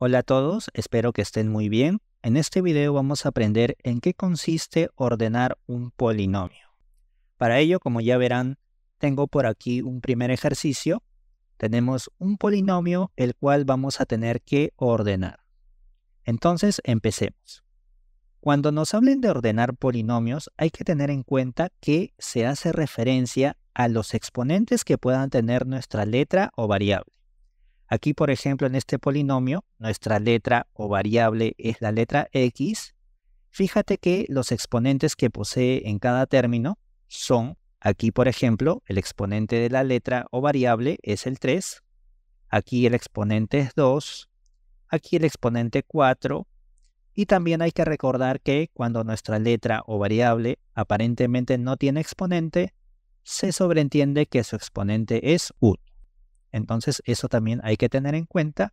Hola a todos, espero que estén muy bien. En este video vamos a aprender en qué consiste ordenar un polinomio. Para ello, como ya verán, tengo por aquí un primer ejercicio. Tenemos un polinomio el cual vamos a tener que ordenar. Entonces, empecemos. Cuando nos hablen de ordenar polinomios, hay que tener en cuenta que se hace referencia a los exponentes que puedan tener nuestra letra o variable. Aquí, por ejemplo, en este polinomio, nuestra letra o variable es la letra x. Fíjate que los exponentes que posee en cada término son, aquí, por ejemplo, el exponente de la letra o variable es el 3, aquí el exponente es 2, aquí el exponente 4, y también hay que recordar que cuando nuestra letra o variable aparentemente no tiene exponente, se sobreentiende que su exponente es 1. Entonces, eso también hay que tener en cuenta.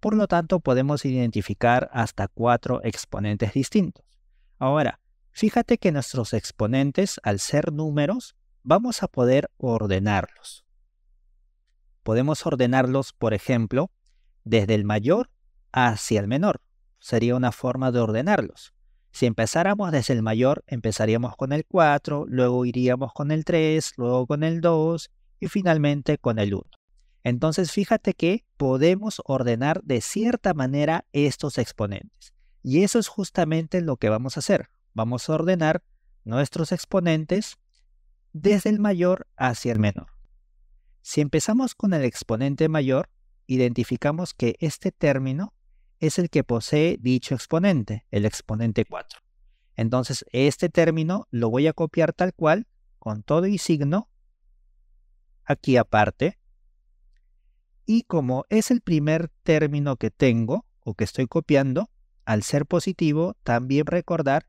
Por lo tanto, podemos identificar hasta cuatro exponentes distintos. Ahora, fíjate que nuestros exponentes, al ser números, vamos a poder ordenarlos. Podemos ordenarlos, por ejemplo, desde el mayor hacia el menor. Sería una forma de ordenarlos. Si empezáramos desde el mayor, empezaríamos con el 4, luego iríamos con el 3, luego con el 2 y finalmente con el 1. Entonces, fíjate que podemos ordenar de cierta manera estos exponentes. Y eso es justamente lo que vamos a hacer. Vamos a ordenar nuestros exponentes desde el mayor hacia el menor. Si empezamos con el exponente mayor, identificamos que este término es el que posee dicho exponente, el exponente 4. Entonces, este término lo voy a copiar tal cual, con todo y signo, aquí aparte, y como es el primer término que tengo o que estoy copiando, al ser positivo, también recordar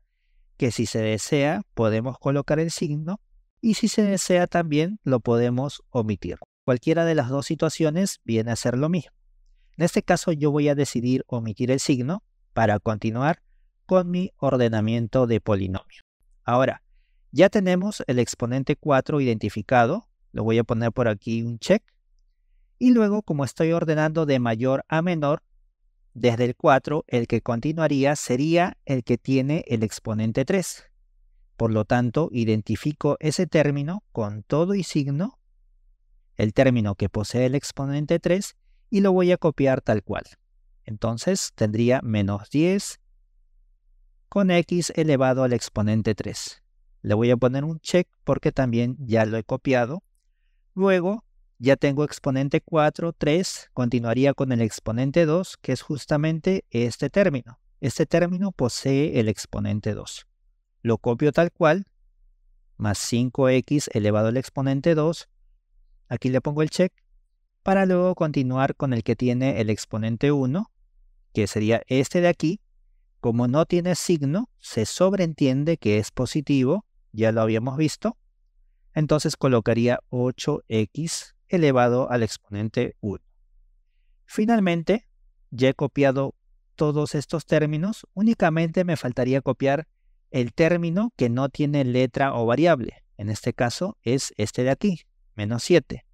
que si se desea podemos colocar el signo y si se desea también lo podemos omitir. Cualquiera de las dos situaciones viene a ser lo mismo. En este caso yo voy a decidir omitir el signo para continuar con mi ordenamiento de polinomio. Ahora, ya tenemos el exponente 4 identificado. Lo voy a poner por aquí un check y luego, como estoy ordenando de mayor a menor, desde el 4, el que continuaría sería el que tiene el exponente 3. Por lo tanto, identifico ese término con todo y signo, el término que posee el exponente 3, y lo voy a copiar tal cual. Entonces tendría menos 10 con x elevado al exponente 3. Le voy a poner un check porque también ya lo he copiado. Luego ya tengo exponente 4, 3, continuaría con el exponente 2, que es justamente este término. Este término posee el exponente 2. Lo copio tal cual, más 5x elevado al exponente 2. Aquí le pongo el check, para luego continuar con el que tiene el exponente 1, que sería este de aquí. Como no tiene signo, se sobreentiende que es positivo, ya lo habíamos visto. Entonces colocaría 8x elevado al exponente 1. Finalmente, ya he copiado todos estos términos, únicamente me faltaría copiar el término que no tiene letra o variable. En este caso es este de aquí, menos 7.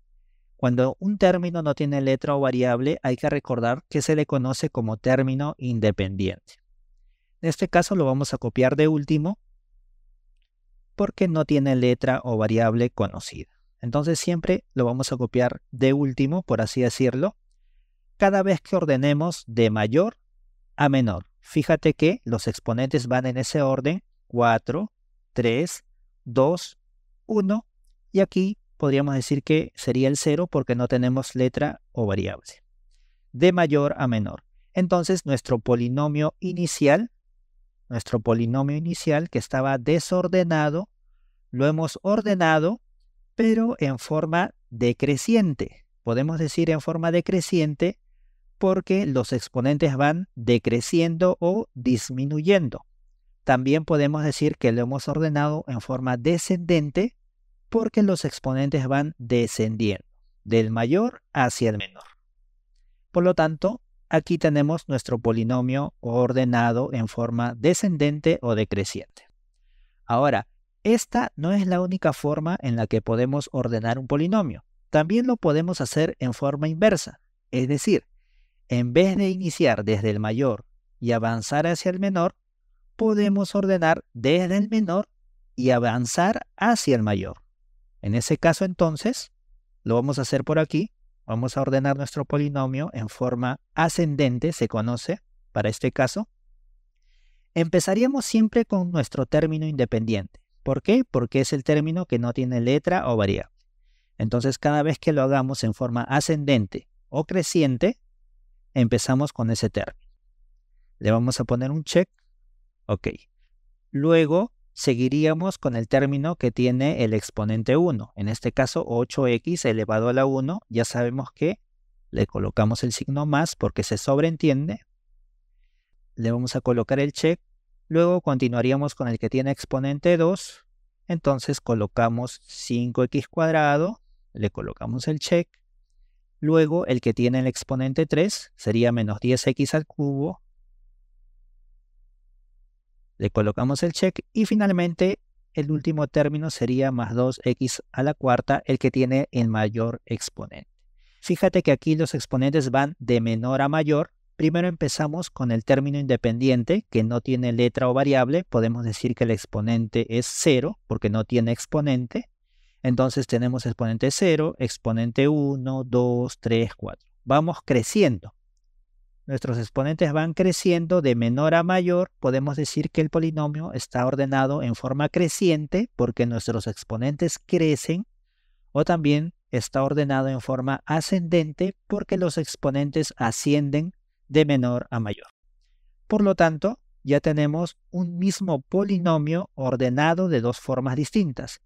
Cuando un término no tiene letra o variable, hay que recordar que se le conoce como término independiente. En este caso lo vamos a copiar de último porque no tiene letra o variable conocida. Entonces siempre lo vamos a copiar de último, por así decirlo, cada vez que ordenemos de mayor a menor. Fíjate que los exponentes van en ese orden, 4, 3, 2, 1, y aquí podríamos decir que sería el 0 porque no tenemos letra o variable. De mayor a menor. Entonces nuestro polinomio inicial, nuestro polinomio inicial que estaba desordenado, lo hemos ordenado pero en forma decreciente. Podemos decir en forma decreciente porque los exponentes van decreciendo o disminuyendo. También podemos decir que lo hemos ordenado en forma descendente porque los exponentes van descendiendo, del mayor hacia el menor. Por lo tanto, aquí tenemos nuestro polinomio ordenado en forma descendente o decreciente. Ahora, esta no es la única forma en la que podemos ordenar un polinomio. También lo podemos hacer en forma inversa, es decir, en vez de iniciar desde el mayor y avanzar hacia el menor, podemos ordenar desde el menor y avanzar hacia el mayor. En ese caso entonces, lo vamos a hacer por aquí, vamos a ordenar nuestro polinomio en forma ascendente, se conoce para este caso. Empezaríamos siempre con nuestro término independiente. ¿Por qué? Porque es el término que no tiene letra o variable. Entonces, cada vez que lo hagamos en forma ascendente o creciente, empezamos con ese término. Le vamos a poner un check. Ok. Luego seguiríamos con el término que tiene el exponente 1. En este caso, 8x elevado a la 1. Ya sabemos que le colocamos el signo más porque se sobreentiende. Le vamos a colocar el check Luego continuaríamos con el que tiene exponente 2. Entonces colocamos 5x cuadrado, le colocamos el check. Luego el que tiene el exponente 3 sería menos 10x al cubo. Le colocamos el check y finalmente el último término sería más 2x a la cuarta, el que tiene el mayor exponente. Fíjate que aquí los exponentes van de menor a mayor, Primero empezamos con el término independiente, que no tiene letra o variable. Podemos decir que el exponente es 0, porque no tiene exponente. Entonces tenemos exponente 0, exponente 1, 2, 3, 4. Vamos creciendo. Nuestros exponentes van creciendo de menor a mayor. Podemos decir que el polinomio está ordenado en forma creciente porque nuestros exponentes crecen. O también está ordenado en forma ascendente porque los exponentes ascienden de menor a mayor. Por lo tanto, ya tenemos un mismo polinomio ordenado de dos formas distintas,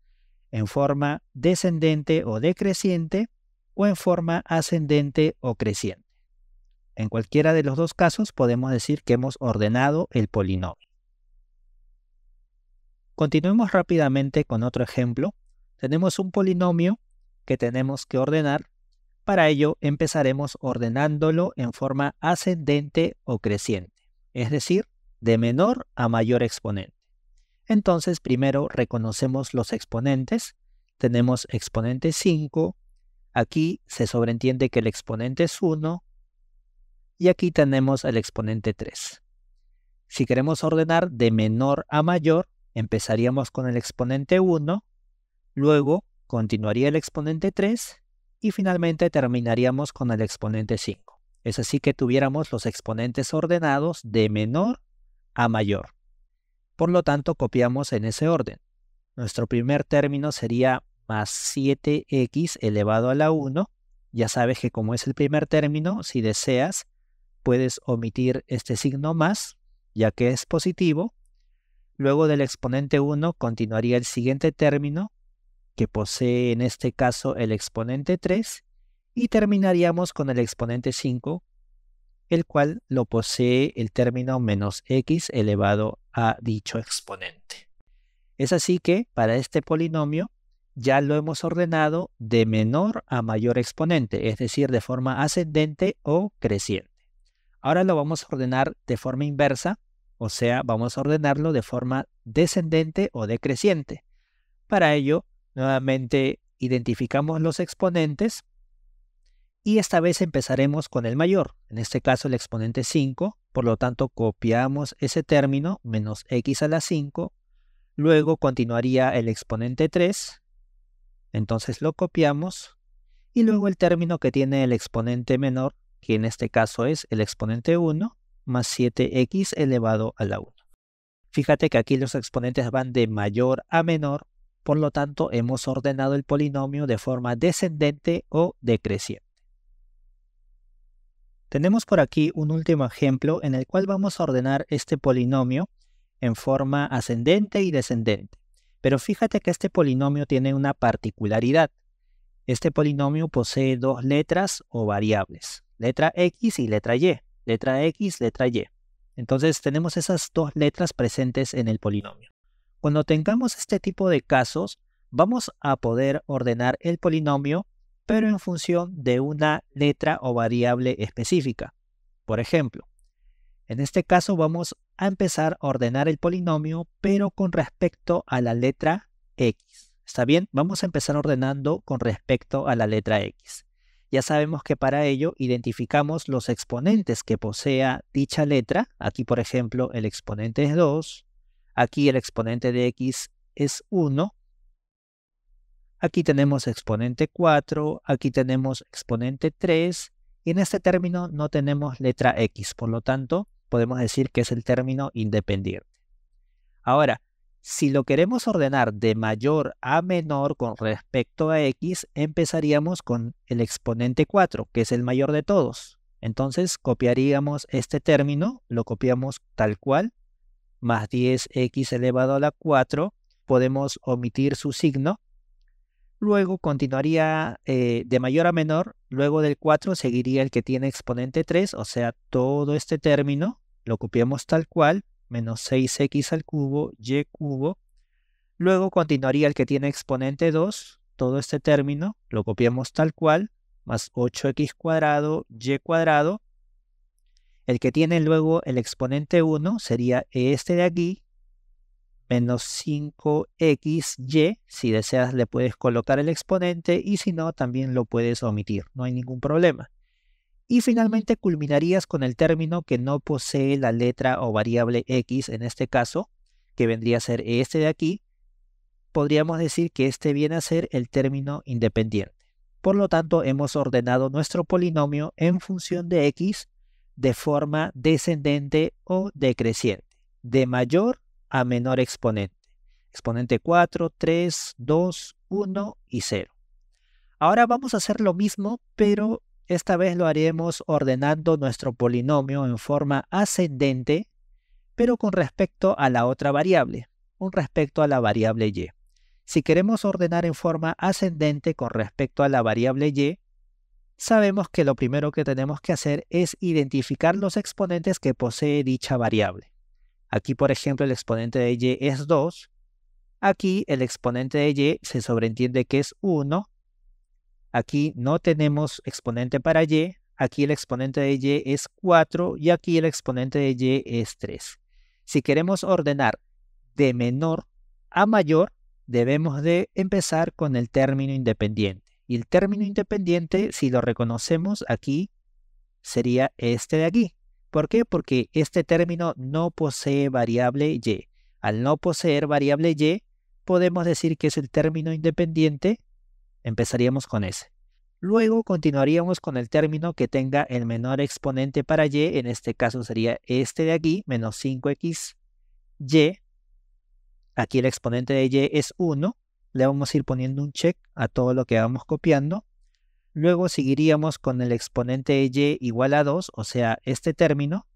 en forma descendente o decreciente o en forma ascendente o creciente. En cualquiera de los dos casos podemos decir que hemos ordenado el polinomio. Continuemos rápidamente con otro ejemplo. Tenemos un polinomio que tenemos que ordenar para ello empezaremos ordenándolo en forma ascendente o creciente, es decir, de menor a mayor exponente. Entonces primero reconocemos los exponentes. Tenemos exponente 5, aquí se sobreentiende que el exponente es 1 y aquí tenemos el exponente 3. Si queremos ordenar de menor a mayor, empezaríamos con el exponente 1, luego continuaría el exponente 3 y finalmente terminaríamos con el exponente 5. Es así que tuviéramos los exponentes ordenados de menor a mayor. Por lo tanto, copiamos en ese orden. Nuestro primer término sería más 7x elevado a la 1. Ya sabes que como es el primer término, si deseas, puedes omitir este signo más, ya que es positivo. Luego del exponente 1 continuaría el siguiente término, que posee en este caso el exponente 3, y terminaríamos con el exponente 5, el cual lo posee el término menos x elevado a dicho exponente. Es así que para este polinomio ya lo hemos ordenado de menor a mayor exponente, es decir, de forma ascendente o creciente. Ahora lo vamos a ordenar de forma inversa, o sea, vamos a ordenarlo de forma descendente o decreciente. Para ello, Nuevamente identificamos los exponentes y esta vez empezaremos con el mayor, en este caso el exponente 5, por lo tanto copiamos ese término, menos x a la 5, luego continuaría el exponente 3, entonces lo copiamos, y luego el término que tiene el exponente menor, que en este caso es el exponente 1, más 7x elevado a la 1. Fíjate que aquí los exponentes van de mayor a menor, por lo tanto, hemos ordenado el polinomio de forma descendente o decreciente. Tenemos por aquí un último ejemplo en el cual vamos a ordenar este polinomio en forma ascendente y descendente. Pero fíjate que este polinomio tiene una particularidad. Este polinomio posee dos letras o variables, letra X y letra Y, letra X, letra Y. Entonces tenemos esas dos letras presentes en el polinomio. Cuando tengamos este tipo de casos, vamos a poder ordenar el polinomio, pero en función de una letra o variable específica. Por ejemplo, en este caso vamos a empezar a ordenar el polinomio, pero con respecto a la letra X. ¿Está bien? Vamos a empezar ordenando con respecto a la letra X. Ya sabemos que para ello identificamos los exponentes que posea dicha letra. Aquí, por ejemplo, el exponente es 2, Aquí el exponente de x es 1. Aquí tenemos exponente 4, aquí tenemos exponente 3, y en este término no tenemos letra x, por lo tanto podemos decir que es el término independiente. Ahora, si lo queremos ordenar de mayor a menor con respecto a x, empezaríamos con el exponente 4, que es el mayor de todos. Entonces copiaríamos este término, lo copiamos tal cual, más 10x elevado a la 4, podemos omitir su signo. Luego continuaría eh, de mayor a menor, luego del 4 seguiría el que tiene exponente 3, o sea, todo este término lo copiamos tal cual, menos 6x al cubo, y cubo. Luego continuaría el que tiene exponente 2, todo este término lo copiamos tal cual, más 8x cuadrado, y cuadrado. El que tiene luego el exponente 1 sería este de aquí, menos 5xy. Si deseas le puedes colocar el exponente y si no, también lo puedes omitir. No hay ningún problema. Y finalmente culminarías con el término que no posee la letra o variable x en este caso, que vendría a ser este de aquí. Podríamos decir que este viene a ser el término independiente. Por lo tanto, hemos ordenado nuestro polinomio en función de x de forma descendente o decreciente, de mayor a menor exponente. Exponente 4, 3, 2, 1 y 0. Ahora vamos a hacer lo mismo, pero esta vez lo haremos ordenando nuestro polinomio en forma ascendente, pero con respecto a la otra variable, con respecto a la variable y. Si queremos ordenar en forma ascendente con respecto a la variable y, sabemos que lo primero que tenemos que hacer es identificar los exponentes que posee dicha variable. Aquí, por ejemplo, el exponente de y es 2. Aquí el exponente de y se sobreentiende que es 1. Aquí no tenemos exponente para y. Aquí el exponente de y es 4 y aquí el exponente de y es 3. Si queremos ordenar de menor a mayor, debemos de empezar con el término independiente. Y el término independiente, si lo reconocemos aquí, sería este de aquí. ¿Por qué? Porque este término no posee variable y. Al no poseer variable y, podemos decir que es el término independiente. Empezaríamos con ese. Luego continuaríamos con el término que tenga el menor exponente para y, en este caso sería este de aquí, menos 5x, y. Aquí el exponente de y es 1, le vamos a ir poniendo un check a todo lo que vamos copiando. Luego seguiríamos con el exponente de y igual a 2, o sea, este término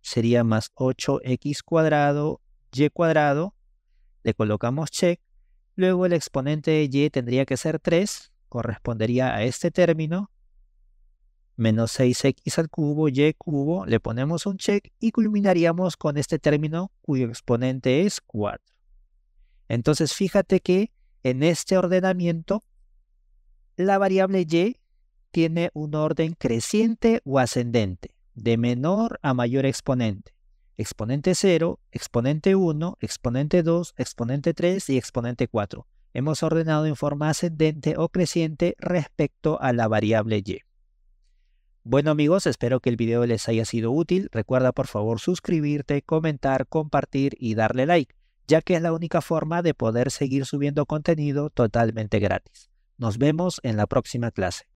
sería más 8x cuadrado y cuadrado, le colocamos check, luego el exponente de y tendría que ser 3, correspondería a este término, menos 6x al cubo, y cubo, le ponemos un check y culminaríamos con este término cuyo exponente es 4. Entonces fíjate que en este ordenamiento, la variable y tiene un orden creciente o ascendente, de menor a mayor exponente. Exponente 0, exponente 1, exponente 2, exponente 3 y exponente 4. Hemos ordenado en forma ascendente o creciente respecto a la variable y. Bueno amigos, espero que el video les haya sido útil. Recuerda por favor suscribirte, comentar, compartir y darle like ya que es la única forma de poder seguir subiendo contenido totalmente gratis. Nos vemos en la próxima clase.